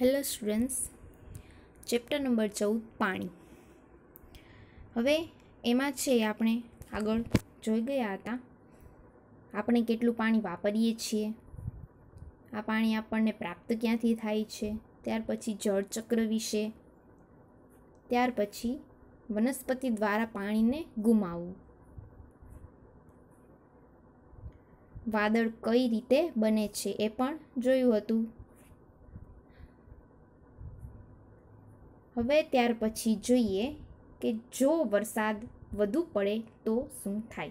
hello students chapter number ચૌદ પાણી હવે એમાં છે આપણે આગળ જોઈ ગયા હતા આપણે કેટલું પાણી વાપરીએ છીએ આ પાણી આપણને પ્રાપ્ત ક્યાંથી થાય છે ત્યાર પછી જળચક્ર વિશે ત્યાર પછી વનસ્પતિ દ્વારા પાણીને ગુમાવવું વાદળ કઈ રીતે બને છે એ પણ જોયું હતું હવે ત્યાર પછી જોઈએ કે જો વરસાદ વધુ પડે તો શું થાય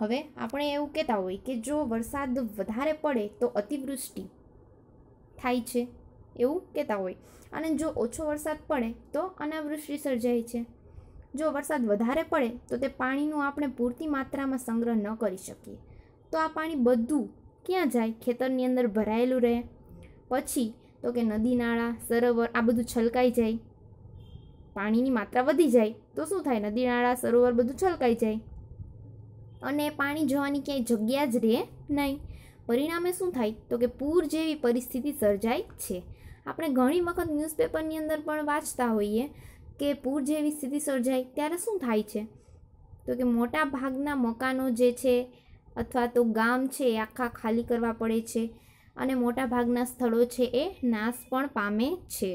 હવે આપણે એવું કહેતા હોય કે જો વરસાદ વધારે પડે તો અતિવૃષ્ટિ થાય છે એવું કહેતા હોય અને જો ઓછો વરસાદ પડે તો અનાવૃષ્ટિ સર્જાય છે જો વરસાદ વધારે પડે તો તે પાણીનું આપણે પૂરતી માત્રામાં સંગ્રહ ન કરી શકીએ તો આ પાણી બધું ક્યાં જાય ખેતરની અંદર ભરાયેલું રહે પછી તો કે નદી નાળા સરોવર આ બધું છલકાઈ જાય પાણીની માત્રા વધી જાય તો શું થાય નદી નાળા સરોવર બધું છલકાઈ જાય અને પાણી જવાની ક્યાંય જગ્યા જ રહે નહીં પરિણામે શું થાય તો કે પૂર જેવી પરિસ્થિતિ સર્જાય છે આપણે ઘણી વખત ન્યૂઝપેપરની અંદર પણ વાંચતા હોઈએ કે પૂર જેવી સ્થિતિ સર્જાય ત્યારે શું થાય છે તો કે મોટા ભાગના મકાનો જે છે અથવા તો ગામ છે આખા ખાલી કરવા પડે છે અને મોટાભાગના સ્થળો છે એ નાશ પણ પામે છે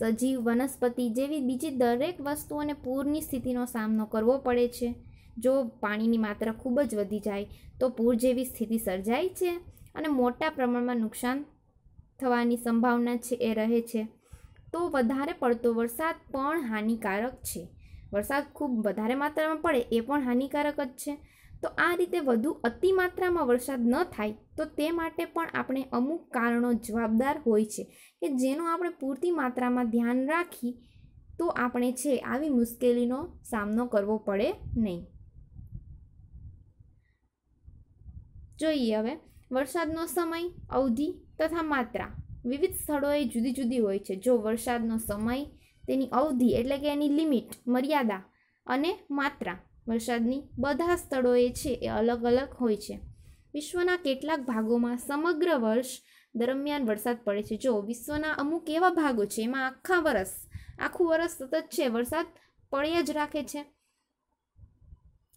સજીવ વનસ્પતિ જેવી બીજી દરેક વસ્તુઓને પૂરની સ્થિતિનો સામનો કરવો પડે છે જો પાણીની માત્રા ખૂબ જ વધી જાય તો પૂર જેવી સ્થિતિ સર્જાય છે અને મોટા પ્રમાણમાં નુકસાન થવાની સંભાવના છે એ રહે છે તો વધારે પડતો વરસાદ પણ હાનિકારક છે વરસાદ ખૂબ વધારે માત્રામાં પડે એ પણ હાનિકારક જ છે તો આ રીતે વધુ અતિમાત્રામાં વરસાદ ન થાય તો તે માટે પણ આપણે અમુક કારણો જવાબદાર હોય છે કે જેનો આપણે પૂરતી માત્રામાં ધ્યાન રાખી તો આપણે છે આવી મુશ્કેલીનો સામનો કરવો પડે નહીં જોઈએ હવે વરસાદનો સમય અવધિ તથા માત્રા વિવિધ સ્થળોએ જુદી જુદી હોય છે જો વરસાદનો સમય તેની અવધિ એટલે કે એની લિમિટ મર્યાદા અને માત્રા વરસાદની બધા સ્થળોએ છે એ અલગ અલગ હોય છે વિશ્વના કેટલાક ભાગોમાં સમગ્ર વર્ષ દરમિયાન વરસાદ પડે છે જો વિશ્વના અમુક એવા ભાગો છે એમાં આખા વરસ આખું વરસ સતત છે વરસાદ પડ્યા જ રાખે છે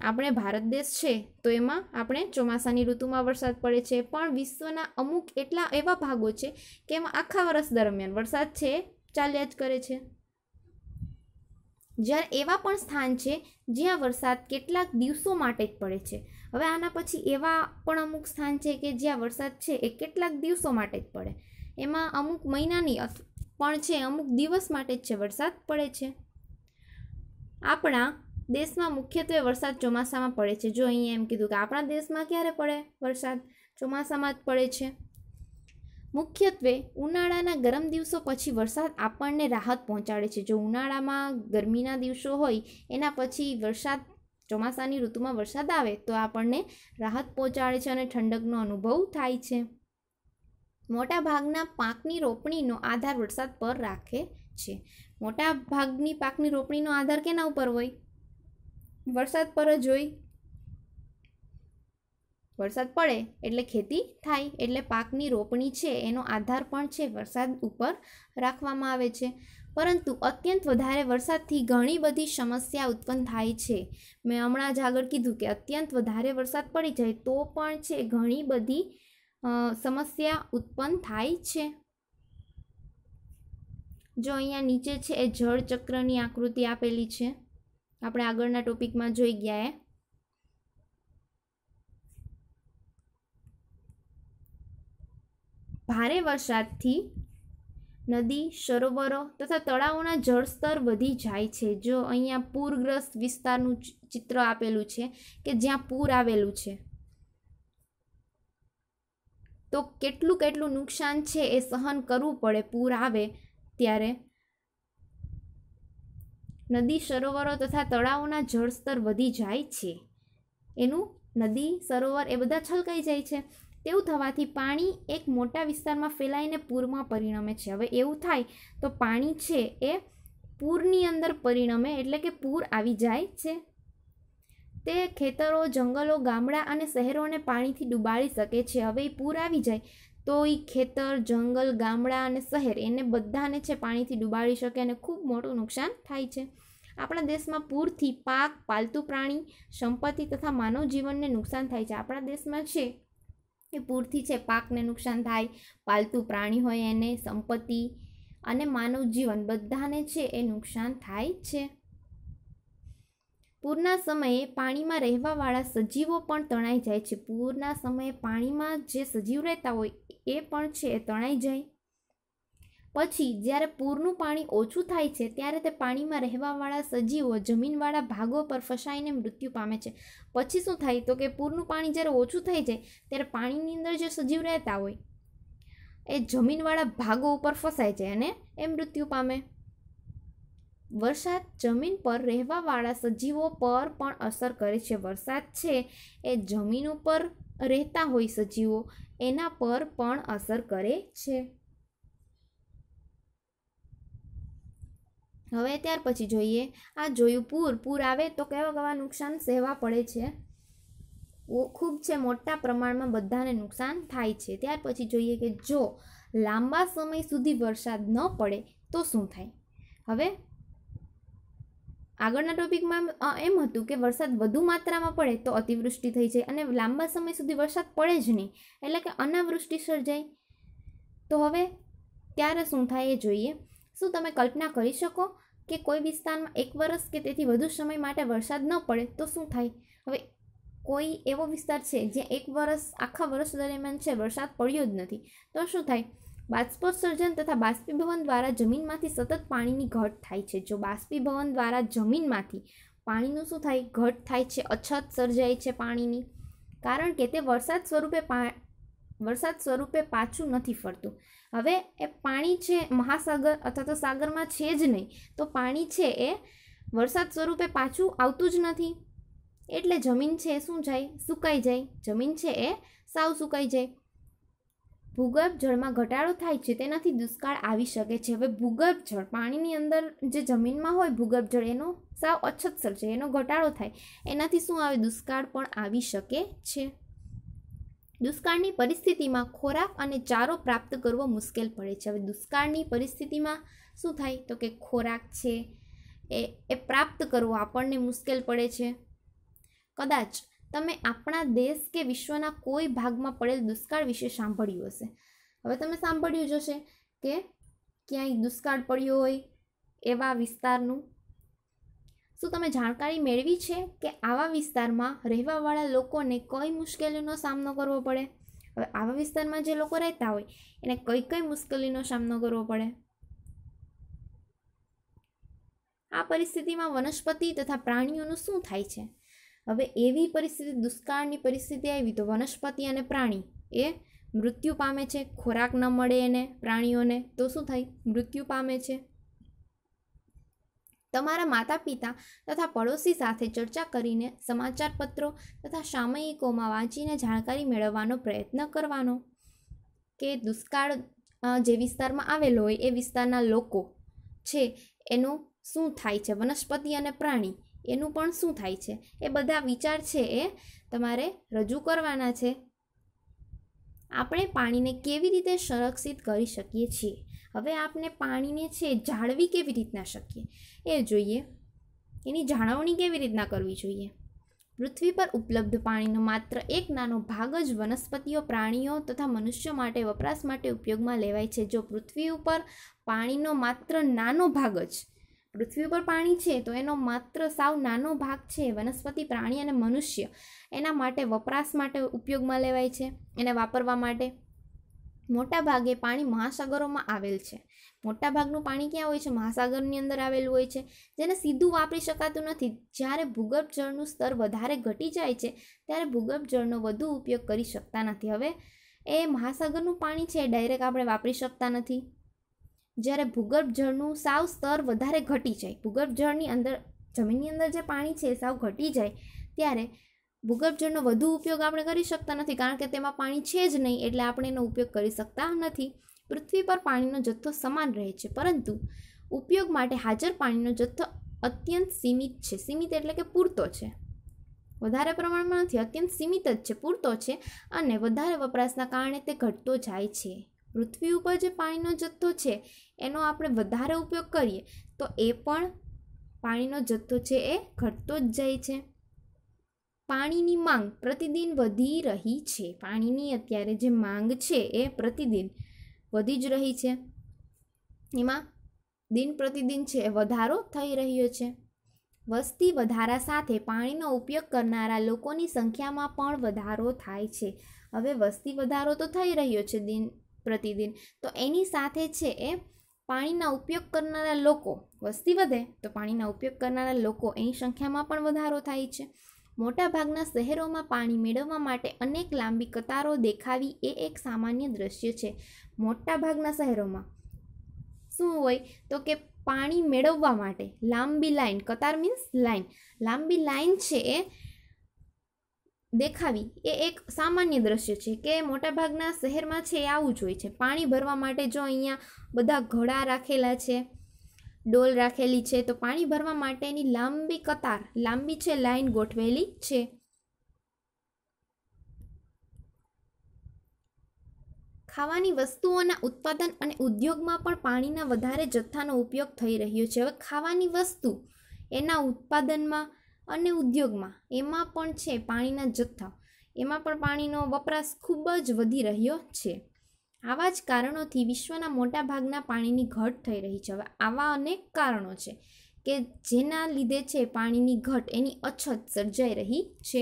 આપણે ભારત દેશ છે તો એમાં આપણે ચોમાસાની ઋતુમાં વરસાદ પડે છે પણ વિશ્વના અમુક એટલા એવા ભાગો છે કે એમાં આખા વરસ દરમિયાન વરસાદ છે ચાલ્યા જ કરે છે જ્યારે એવા પણ સ્થાન છે જ્યાં વરસાદ કેટલાક દિવસો માટે જ પડે છે હવે આના પછી એવા પણ અમુક સ્થાન છે કે જ્યાં વરસાદ છે એ કેટલાક દિવસો માટે જ પડે એમાં અમુક મહિનાની પણ છે અમુક દિવસ માટે જ છે વરસાદ પડે છે આપણા દેશમાં મુખ્યત્વે વરસાદ ચોમાસામાં પડે છે જો અહીંયા એમ કીધું કે આપણા દેશમાં ક્યારે પડે વરસાદ ચોમાસામાં જ પડે છે મુખ્યત્વે ઉનાળાના ગરમ દિવસો પછી વરસાદ આપણને રાહત પહોંચાડે છે જો ઉનાળામાં ગરમીના દિવસો હોય એના પછી વરસાદ ચોમાસાની ઋતુમાં વરસાદ આવે તો આપણને રાહત પહોંચાડે છે અને ઠંડકનો અનુભવ થાય છે મોટાભાગના પાકની રોપણીનો આધાર વરસાદ પર રાખે છે મોટાભાગની પાકની રોપણીનો આધાર કેના ઉપર હોય વરસાદ પર જ હોય વરસાદ પડે એટલે ખેતી થાય એટલે પાકની રોપણી છે એનો આધાર પણ છે વરસાદ ઉપર રાખવામાં આવે છે પરંતુ અત્યંત વધારે વરસાદથી ઘણી બધી સમસ્યા ઉત્પન્ન થાય છે મેં હમણાં જ આગળ કીધું કે અત્યંત વધારે વરસાદ પડી જાય તો પણ છે ઘણી બધી સમસ્યા ઉત્પન્ન થાય છે જો અહીંયા નીચે છે એ જળચક્રની આકૃતિ આપેલી છે આપણે આગળના ટોપિકમાં જોઈ ગયા એ ભારે વરસાદથી નદી સરોવરો તથા તળાવોના જળસ્તર વધી જાય છે જો અહીંયા પૂરગ્રસ્ત વિસ્તારનું ચિત્ર આપેલું છે કે જ્યાં પૂર આવેલું છે તો કેટલું કેટલું નુકસાન છે એ સહન કરવું પડે પૂર આવે ત્યારે નદી સરોવરો તથા તળાવોના જળસ્તર વધી જાય છે એનું નદી સરોવર એ બધા છલકાઈ જાય છે તેવું થવાથી પાણી એક મોટા વિસ્તારમાં ફેલાઈને પૂરમાં પરિણમે છે હવે એવું થાય તો પાણી છે એ પૂરની અંદર પરિણમે એટલે કે પૂર આવી જાય છે તે ખેતરો જંગલો ગામડા અને શહેરોને પાણીથી ડૂબાડી શકે છે હવે એ પૂર આવી જાય તો એ ખેતર જંગલ ગામડા અને શહેર એને બધાને છે પાણીથી ડૂબાડી શકે અને ખૂબ મોટું નુકસાન થાય છે આપણા દેશમાં પૂરથી પાક પાલતુ પ્રાણી સંપત્તિ તથા માનવ જીવનને નુકસાન થાય છે આપણા દેશમાં છે એ પૂરથી છે પાકને નુકસાન થાય પાલતુ પ્રાણી હોય એને સંપત્તિ અને માનવ જીવન બધાને છે એ નુકસાન થાય છે પૂરના સમયે પાણીમાં રહેવાવાળા સજીવો પણ તણાઈ જાય છે પૂરના સમયે પાણીમાં જે સજીવ રહેતા હોય એ પણ છે એ તણાઈ જાય પછી જ્યારે પૂરનું પાણી ઓછું થાય છે ત્યારે તે પાણીમાં રહેવાવાળા સજીવો જમીનવાળા ભાગો પર ફસાઈને મૃત્યુ પામે છે પછી શું થાય તો કે પૂરનું પાણી જ્યારે ઓછું થાય છે ત્યારે પાણીની અંદર જે સજીવ રહેતા હોય એ જમીનવાળા ભાગો ઉપર ફસાય છે અને એ મૃત્યુ પામે વરસાદ જમીન પર રહેવાવાળા સજીવો પર પણ અસર કરે છે વરસાદ છે એ જમીન ઉપર રહેતા હોય સજીવો એના પર પણ અસર કરે છે હવે ત્યાર પછી જોઈએ આ જોયું પૂર પૂર આવે તો કેવા કેવા નુકસાન સહેવા પડે છે ખૂબ છે મોટા પ્રમાણમાં બધાને નુકસાન થાય છે ત્યાર પછી જોઈએ કે જો લાંબા સમય સુધી વરસાદ ન પડે તો શું થાય હવે આગળના ટોપિકમાં એમ હતું કે વરસાદ વધુ માત્રામાં પડે તો અતિવૃષ્ટિ થઈ જાય અને લાંબા સમય સુધી વરસાદ પડે જ નહીં એટલે કે અનાવૃષ્ટિ સર્જાય તો હવે ત્યારે શું થાય એ જોઈએ શું તમે કલ્પના કરી શકો કે કોઈ વિસ્તારમાં એક વર્ષ કે તેથી વધુ સમય માટે વરસાદ ન પડે તો શું થાય હવે કોઈ એવો વિસ્તાર છે જ્યાં એક વર્ષ આખા વર્ષ દરમિયાન છે વરસાદ પડ્યો જ નથી તો શું થાય બાષ્પોત્સર્જન તથા બાષ્પીભવન દ્વારા જમીનમાંથી સતત પાણીની ઘટ થાય છે જો બાષ્પીભવન દ્વારા જમીનમાંથી પાણીનું શું થાય ઘટ થાય છે અછત સર્જાય છે પાણીની કારણ કે તે વરસાદ સ્વરૂપે પા વરસાદ સ્વરૂપે પાછું નથી ફરતું હવે એ પાણી છે મહાસાગર અથવા તો સાગરમાં છે જ નહીં તો પાણી છે એ વરસાદ સ્વરૂપે પાછું આવતું જ નથી એટલે જમીન છે શું જાય સુકાઈ જાય જમીન છે એ સાવ સુકાઈ જાય ભૂગર્ભ જળમાં ઘટાડો થાય છે તેનાથી દુષ્કાળ આવી શકે છે હવે ભૂગર્ભ જળ પાણીની અંદર જે જમીનમાં હોય ભૂગર્ભ જળ એનો સાવ અછત છે એનો ઘટાડો થાય એનાથી શું આવે દુષ્કાળ પણ આવી શકે છે દુષ્કાળની પરિસ્થિતિમાં ખોરાક અને ચારો પ્રાપ્ત કરવો મુશ્કેલ પડે છે હવે દુષ્કાળની પરિસ્થિતિમાં શું થાય તો કે ખોરાક છે એ એ પ્રાપ્ત કરવો આપણને મુશ્કેલ પડે છે કદાચ તમે આપણા દેશ કે વિશ્વના કોઈ ભાગમાં પડેલ દુષ્કાળ વિશે સાંભળ્યું હશે હવે તમે સાંભળ્યું જ હશે કે ક્યાંય દુષ્કાળ પડ્યો હોય એવા વિસ્તારનું શું તમે જાણકારી મેળવી છે કે આવા વિસ્તારમાં રહેવાવાળા લોકોને કઈ મુશ્કેલીનો સામનો કરવો પડે હવે આવા વિસ્તારમાં જે લોકો રહેતા હોય એને કઈ કઈ મુશ્કેલીનો સામનો કરવો પડે આ પરિસ્થિતિમાં વનસ્પતિ તથા પ્રાણીઓનું શું થાય છે હવે એવી પરિસ્થિતિ દુષ્કાળની પરિસ્થિતિ આવી તો વનસ્પતિ અને પ્રાણી એ મૃત્યુ પામે છે ખોરાક ન મળે એને પ્રાણીઓને તો શું થાય મૃત્યુ પામે છે તમારા માતા પિતા તથા પડોશી સાથે ચર્ચા કરીને સમાચારપત્રો તથા સામયિકોમાં વાંચીને જાણકારી મેળવવાનો પ્રયત્ન કરવાનો કે દુષ્કાળ જે વિસ્તારમાં આવેલો હોય એ વિસ્તારના લોકો છે એનું શું થાય છે વનસ્પતિ અને પ્રાણી એનું પણ શું થાય છે એ બધા વિચાર છે એ તમારે રજૂ કરવાના છે આપણે પાણીને કેવી રીતે સંરક્ષિત કરી શકીએ છીએ હવે આપણે પાણીને છે જાળવી કેવી રીતના શકીએ એ જોઈએ એની જાળવણી કેવી રીતના કરવી જોઈએ પૃથ્વી પર ઉપલબ્ધ પાણીનો માત્ર એક નાનો ભાગ જ વનસ્પતિઓ પ્રાણીઓ તથા મનુષ્યો માટે વપરાશ માટે ઉપયોગમાં લેવાય છે જો પૃથ્વી ઉપર પાણીનો માત્ર નાનો ભાગ જ પૃથ્વી પર પાણી છે તો એનો માત્ર સાવ નાનો ભાગ છે વનસ્પતિ પ્રાણી અને મનુષ્ય એના માટે વપરાશ માટે ઉપયોગમાં લેવાય છે એને વાપરવા માટે મોટાભાગે પાણી મહાસાગરોમાં આવેલ છે મોટાભાગનું પાણી ક્યાં હોય છે મહાસાગરની અંદર આવેલું હોય છે જેને સીધું વાપરી શકાતું નથી જ્યારે ભૂગર્ભ જળનું સ્તર વધારે ઘટી જાય છે ત્યારે ભૂગર્ભ જળનો વધુ ઉપયોગ કરી શકતા નથી હવે એ મહાસાગરનું પાણી છે ડાયરેક્ટ આપણે વાપરી શકતા નથી જ્યારે ભૂગર્ભ જળનું સાવ સ્તર વધારે ઘટી જાય ભૂગર્ભ જળની અંદર જમીનની અંદર જે પાણી છે એ સાવ ઘટી જાય ત્યારે ભૂગર્ભ જળનો વધુ ઉપયોગ આપણે કરી શકતા નથી કારણ કે તેમાં પાણી છે જ નહીં એટલે આપણે એનો ઉપયોગ કરી શકતા નથી પૃથ્વી પર પાણીનો જથ્થો સમાન રહે છે પરંતુ ઉપયોગ માટે હાજર પાણીનો જથ્થો અત્યંત સીમિત છે સીમિત એટલે કે પૂરતો છે વધારે પ્રમાણમાં નથી અત્યંત સીમિત જ છે પૂરતો છે અને વધારે વપરાશના કારણે તે ઘટતો જાય છે પૃથ્વી ઉપર જે પાણીનો જથ્થો છે એનો આપણે વધારે ઉપયોગ કરીએ તો એ પણ પાણીનો જથ્થો છે એ ઘટતો જ જાય છે પાણીની માંગ પ્રતિદિન વધી રહી છે પાણીની અત્યારે જે માંગ છે એ પ્રતિદિન વધી જ રહી છે એમાં દિન પ્રતિદિન છે એ વધારો થઈ રહ્યો છે વસ્તી વધારા સાથે પાણીનો ઉપયોગ કરનારા લોકોની સંખ્યામાં પણ વધારો થાય છે હવે વસ્તી વધારો તો થઈ રહ્યો છે દિન પ્રતિદિન તો એની સાથે છે એ પાણીના ઉપયોગ કરનારા લોકો વસ્તી વધે તો પાણીના ઉપયોગ કરનારા લોકો એની સંખ્યામાં પણ વધારો થાય છે મોટાભાગના શહેરોમાં પાણી મેળવવા માટે અનેક લાંબી કતારો દેખાવી એ એક સામાન્ય દ્રશ્ય છે મોટાભાગના શહેરોમાં શું હોય તો કે પાણી મેળવવા માટે લાંબી લાઈન કતાર મીન્સ લાઇન લાંબી લાઈન છે એ દેખાવી એ એક સામાન્ય દ્રશ્ય છે કે મોટાભાગના શહેરમાં છે એ આવું જ હોય છે પાણી ભરવા માટે જો અહીંયા બધા ઘડા રાખેલા છે ડોલ રાખેલી છે તો પાણી ભરવા માટેની લાંબી કતાર લાંબી છે લાઈન ગોઠવેલી છે ખાવાની વસ્તુઓના ઉત્પાદન અને ઉદ્યોગમાં પણ પાણીના વધારે જથ્થાનો ઉપયોગ થઈ રહ્યો છે હવે ખાવાની વસ્તુ એના ઉત્પાદનમાં અને ઉદ્યોગમાં એમાં પણ છે પાણીના જથ્થા એમાં પણ પાણીનો વપરાશ ખૂબ જ વધી રહ્યો છે આવા જ કારણોથી વિશ્વના મોટાભાગના પાણીની ઘટ થઈ રહી છે હવે આવા અનેક કારણો છે કે જેના લીધે છે પાણીની ઘટ એની અછત સર્જાઈ રહી છે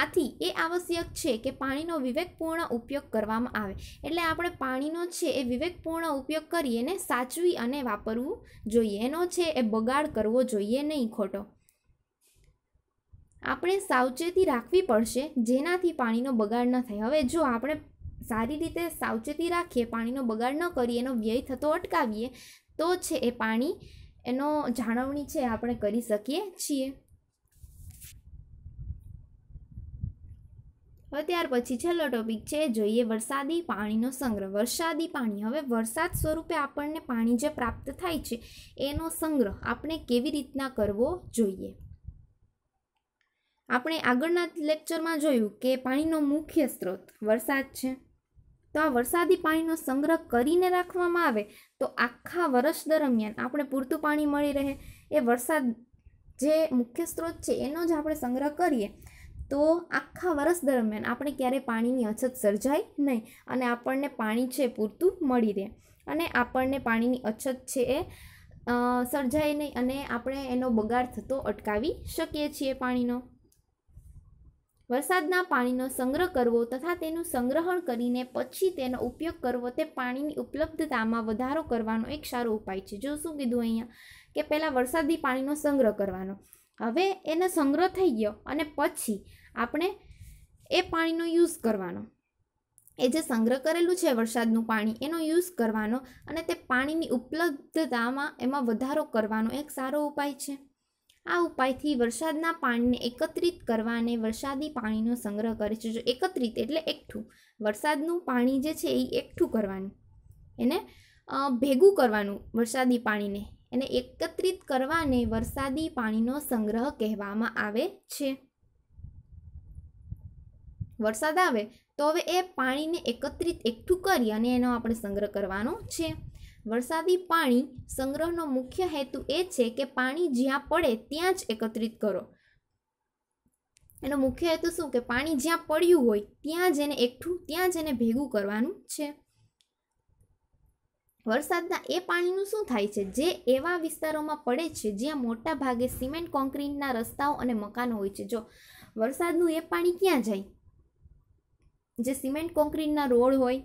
આથી એ આવશ્યક છે કે પાણીનો વિવેકપૂર્ણ ઉપયોગ કરવામાં આવે એટલે આપણે પાણીનો છે એ વિવેકપૂર્ણ ઉપયોગ કરીએ એને સાચવી અને વાપરવું જોઈએ એનો છે એ બગાડ કરવો જોઈએ નહીં ખોટો આપણે સાવચેતી રાખવી પડશે જેનાથી પાણીનો બગાડ ન થાય હવે જો આપણે સારી રીતે સાવચેતી રાખીએ પાણીનો બગાડ ન કરીએ એનો વ્યય થતો અટકાવીએ તો છે એ પાણી એનો જાળવણી છે આપણે કરી શકીએ છીએ હવે ત્યાર પછી છેલ્લો ટોપિક છે જોઈએ વરસાદી પાણીનો સંગ્રહ વરસાદી પાણી હવે વરસાદ સ્વરૂપે આપણને પાણી જે પ્રાપ્ત થાય છે એનો સંગ્રહ આપણે કેવી રીતના કરવો જોઈએ આપણે આગળના લેક્ચરમાં જોયું કે પાણીનો મુખ્ય સ્ત્રોત વરસાદ છે તો આ વરસાદી પાણીનો સંગ્રહ કરીને રાખવામાં આવે તો આખા વર્ષ દરમિયાન આપણે પૂરતું પાણી મળી રહે એ વરસાદ જે મુખ્ય સ્ત્રોત છે એનો જ આપણે સંગ્રહ કરીએ તો આખા વર્ષ દરમિયાન આપણે ક્યારેય પાણીની અછત સર્જાય નહીં અને આપણને પાણી છે પૂરતું મળી રહે અને આપણને પાણીની અછત છે એ સર્જાય નહીં અને આપણે એનો બગાડ થતો અટકાવી શકીએ છીએ પાણીનો વરસાદના પાણીનો સંગ્રહ કરવો તથા તેનું સંગ્રહણ કરીને પછી તેનો ઉપયોગ કરવો તે પાણીની ઉપલબ્ધતામાં વધારો કરવાનો એક સારો ઉપાય છે જો શું કીધું અહીંયા કે પહેલાં વરસાદી પાણીનો સંગ્રહ કરવાનો હવે એને સંગ્રહ થઈ ગયો અને પછી આપણે એ પાણીનો યુઝ કરવાનો એ જે સંગ્રહ કરેલું છે વરસાદનું પાણી એનો યુઝ કરવાનો અને તે પાણીની ઉપલબ્ધતામાં એમાં વધારો કરવાનો એક સારો ઉપાય છે આ ઉપાયથી વરસાદના પાણીને એકત્રિત કરવાને વરસાદી પાણીનો સંગ્રહ કરે છે જો એકત્રિત એટલે એકઠું વરસાદનું પાણી જે છે એ એકઠું કરવાનું એને ભેગું કરવાનું વરસાદી પાણીને એને એકત્રિત કરવાને વરસાદી પાણીનો સંગ્રહ કહેવામાં આવે છે વરસાદ આવે તો હવે એ પાણીને એકત્રિત એકઠું કરી અને એનો આપણે સંગ્રહ કરવાનો છે વરસાદી પાણી સંગ્રહનો મુખ્ય હેતુ એ છે કે પાણી જ્યાં પડે ત્યાં જ એકત્રિત કરો એનો મુખ્ય હેતુ શું કે પાણી જ્યાં પડ્યું હોય ત્યાં જ એને એકઠું ત્યાં જ એને ભેગું કરવાનું છે વરસાદના એ પાણીનું શું થાય છે જે એવા વિસ્તારોમાં પડે છે જ્યાં મોટા ભાગે સિમેન્ટ કોન્ક્રીટના રસ્તાઓ અને મકાનો હોય છે જો વરસાદનું એ પાણી ક્યાં જાય જે સિમેન્ટ કોન્ક્રીટના રોડ હોય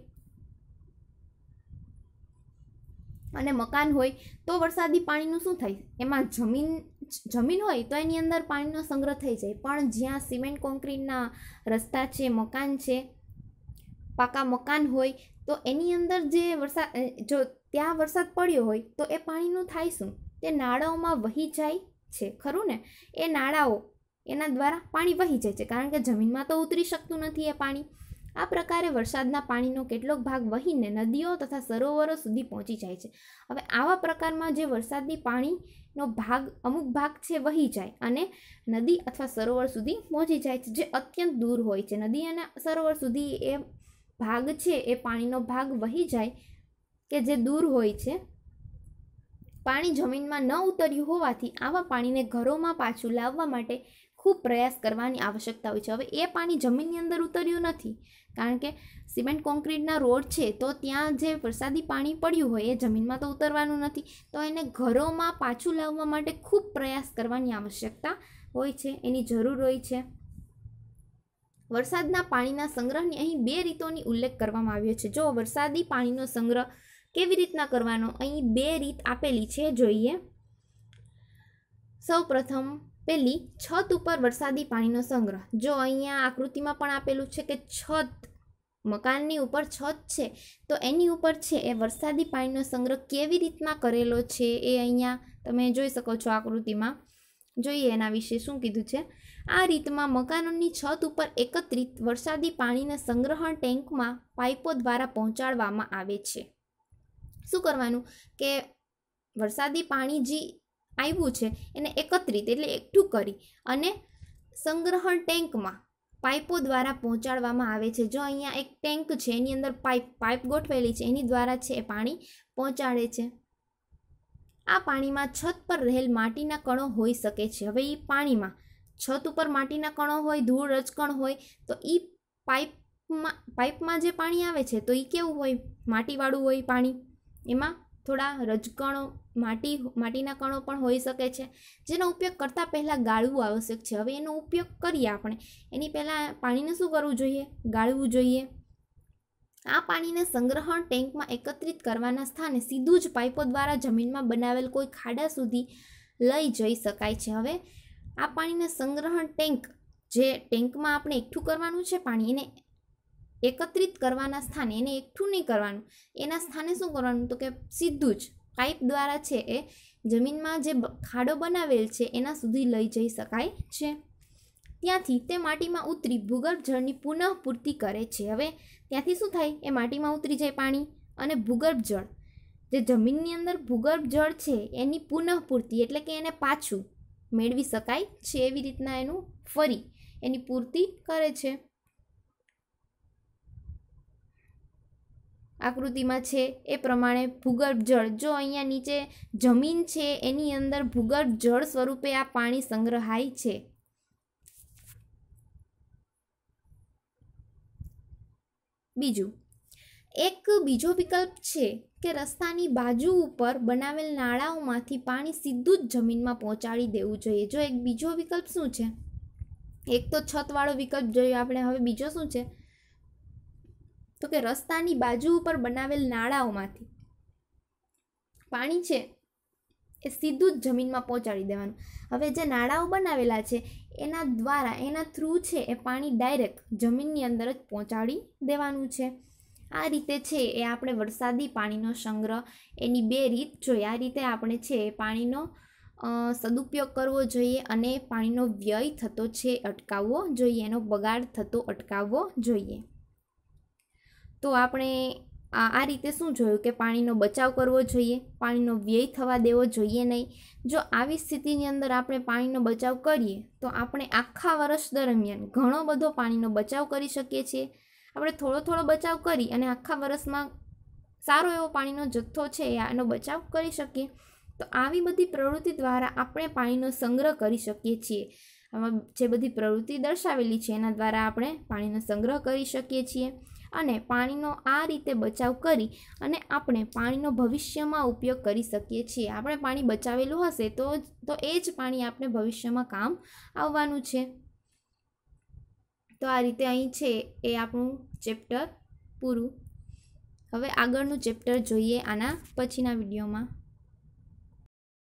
અને મકાન હોય તો વરસાદી પાણીનું શું થાય એમાં જમીન જમીન હોય તો એની અંદર પાણીનો સંગ્રહ થઈ જાય પણ જ્યાં સિમેન્ટ કોન્ક્રીટના રસ્તા છે મકાન છે પાકા મકાન હોય તો એની અંદર જે વરસાદ જો ત્યાં વરસાદ પડ્યો હોય તો એ પાણીનું થાય શું તે નાળાઓમાં વહી જાય છે ખરું ને એ નાળાઓ એના દ્વારા પાણી વહી જાય છે કારણ કે જમીનમાં તો ઉતરી શકતું નથી એ પાણી આ પ્રકારે વરસાદના પાણીનો કેટલોક ભાગ વહીને નદીઓ તથા સરોવરો સુધી પહોંચી જાય છે હવે આવા પ્રકારમાં જે વરસાદની પાણીનો ભાગ અમુક ભાગ છે વહી જાય અને નદી અથવા સરોવર સુધી પહોંચી જાય છે જે અત્યંત દૂર હોય છે નદી અને સરોવર સુધી એ ભાગ છે એ પાણીનો ભાગ વહી જાય કે જે દૂર હોય છે પાણી જમીનમાં ન ઉતર્યું હોવાથી આવા પાણીને ઘરોમાં પાછું લાવવા માટે ખૂબ પ્રયાસ કરવાની આવશ્યકતા હોય છે હવે એ પાણી જમીનની અંદર ઉતર્યું નથી કારણ કે સિમેન્ટ કોન્ક્રીટના રોડ છે તો ત્યાં જે વરસાદી પાણી પડ્યું હોય એ જમીનમાં તો ઉતરવાનું નથી તો એને ઘરોમાં પાછું લાવવા માટે ખૂબ પ્રયાસ કરવાની આવશ્યકતા હોય છે એની જરૂર હોય છે વરસાદના પાણીના સંગ્રહની અહીં બે રીતોની ઉલ્લેખ કરવામાં આવ્યો છે જો વરસાદી પાણીનો સંગ્રહ કેવી રીતના કરવાનો અહીં બે રીત આપેલી છે જોઈએ સૌ પ્રથમ પહેલી છત ઉપર વરસાદી પાણીનો સંગ્રહ જો અહીંયા આકૃતિમાં પણ આપેલું છે કે છત મકાનની ઉપર છત છે તો એની ઉપર છે એ વરસાદી પાણીનો સંગ્રહ કેવી રીતના કરેલો છે એ અહીંયા તમે જોઈ શકો છો આકૃતિમાં જોઈએ એના વિશે શું કીધું છે આ રીતમાં મકાનોની છત ઉપર એકત્રિત વરસાદી પાણીના સંગ્રહણ ટેન્કમાં પાઇપો દ્વારા પહોંચાડવામાં આવે છે શું કરવાનું કે વરસાદી પાણી જે આવ્યું છે એને એકત્રિત એટલે એકઠું કરી અને સંગ્રહણ ટેન્કમાં પાઇપો દ્વારા પહોંચાડવામાં આવે છે જો અહીંયા એક ટેન્ક છે એની અંદર પાઇપ પાઇપ ગોઠવેલી છે એની દ્વારા છે એ પાણી પહોંચાડે છે આ પાણીમાં છત પર રહેલ માટીના કણો હોઈ શકે છે હવે એ પાણીમાં છત ઉપર માટીના કણો હોય ધૂળ રજકણ હોય તો એ પાઇપમાં પાઇપમાં જે પાણી આવે છે તો એ કેવું હોય માટીવાળું હોય પાણી એમાં થોડા રજકણો માટી માટીના કણો પણ હોઈ શકે છે જેનો ઉપયોગ કરતાં પહેલાં ગાળવું આવશ્યક છે હવે એનો ઉપયોગ કરીએ આપણે એની પહેલાં પાણીને શું કરવું જોઈએ ગાળવું જોઈએ આ પાણીને સંગ્રહણ ટેન્કમાં એકત્રિત કરવાના સ્થાને સીધું જ પાઇપો દ્વારા જમીનમાં બનાવેલ કોઈ ખાડા સુધી લઈ જઈ શકાય છે હવે આ પાણીને સંગ્રહણ ટેન્ક જે ટેન્કમાં આપણે એકઠું કરવાનું છે પાણી એને એકત્રિત કરવાના સ્થાને એને એકઠું નહીં કરવાનું એના સ્થાને શું કરવાનું તો કે સીધું જ પાઇપ દ્વારા છે એ જમીનમાં જે ખાડો બનાવેલ છે એના સુધી લઈ જઈ શકાય છે ત્યાંથી તે માટીમાં ઉતરી ભૂગર્ભ જળની પુનઃપૂર્તિ કરે છે હવે ત્યાંથી શું થાય એ માટીમાં ઉતરી જાય પાણી અને ભૂગર્ભ જળ જે જમીનની અંદર ભૂગર્ભ જળ છે એની પુનઃપૂર્તિ એટલે કે એને પાછું મેળવી શકાય છે એવી રીતના એનું ફરી એની પૂર્તિ કરે છે આકૃતિમાં છે એ પ્રમાણે ભૂગર્ભ જળ જો અહીંયા નીચે જમીન છે એની અંદર ભૂગર્ભ જળ સ્વરૂપે આ પાણી સંગ્રહાય છે બીજું એક બીજો વિકલ્પ છે કે રસ્તાની બાજુ ઉપર બનાવેલ નાળાઓમાંથી પાણી સીધું જ જમીનમાં પહોંચાડી દેવું જોઈએ જો એક બીજો વિકલ્પ શું છે એક તો છતવાળો વિકલ્પ જોઈએ આપણે હવે બીજો શું છે તો કે રસ્તાની બાજુ ઉપર બનાવેલ નાળાઓમાંથી પાણી છે એ સીધું જ જમીનમાં પહોંચાડી દેવાનું હવે જે નાળાઓ બનાવેલા છે એના દ્વારા એના થ્રુ છે એ પાણી ડાયરેક્ટ જમીનની અંદર જ પહોંચાડી દેવાનું છે આ રીતે છે એ આપણે વરસાદી પાણીનો સંગ્રહ એની બે રીત જોઈએ આ રીતે આપણે છે પાણીનો સદુપયોગ કરવો જોઈએ અને પાણીનો વ્યય થતો છે અટકાવવો જોઈએ એનો બગાડ થતો અટકાવવો જોઈએ તો આપણે આ રીતે શું જોયું કે પાણીનો બચાવ કરવો જોઈએ પાણીનો વ્યય થવા દેવો જોઈએ નહીં જો આવી સ્થિતિની અંદર આપણે પાણીનો બચાવ કરીએ તો આપણે આખા વર્ષ દરમિયાન ઘણો બધો પાણીનો બચાવ કરી શકીએ છીએ આપણે થોડો થોડો બચાવ કરી અને આખા વરસમાં સારો એવો પાણીનો જથ્થો છે એનો બચાવ કરી શકીએ તો આવી બધી પ્રવૃત્તિ દ્વારા આપણે પાણીનો સંગ્રહ કરી શકીએ છીએ આમાં જે બધી પ્રવૃત્તિ દર્શાવેલી છે એના દ્વારા આપણે પાણીનો સંગ્રહ કરી શકીએ છીએ અને પાણીનો આ રીતે બચાવ કરી અને આપણે પાણીનો ભવિષ્યમાં ઉપયોગ કરી શકીએ છીએ આપણે પાણી બચાવેલું હશે તો તો એ જ પાણી આપણે ભવિષ્યમાં કામ આવવાનું છે તો આ રીતે અહીં છે એ આપણું ચેપ્ટર પૂરું હવે આગળનું ચેપ્ટર જોઈએ આના પછીના વિડીયોમાં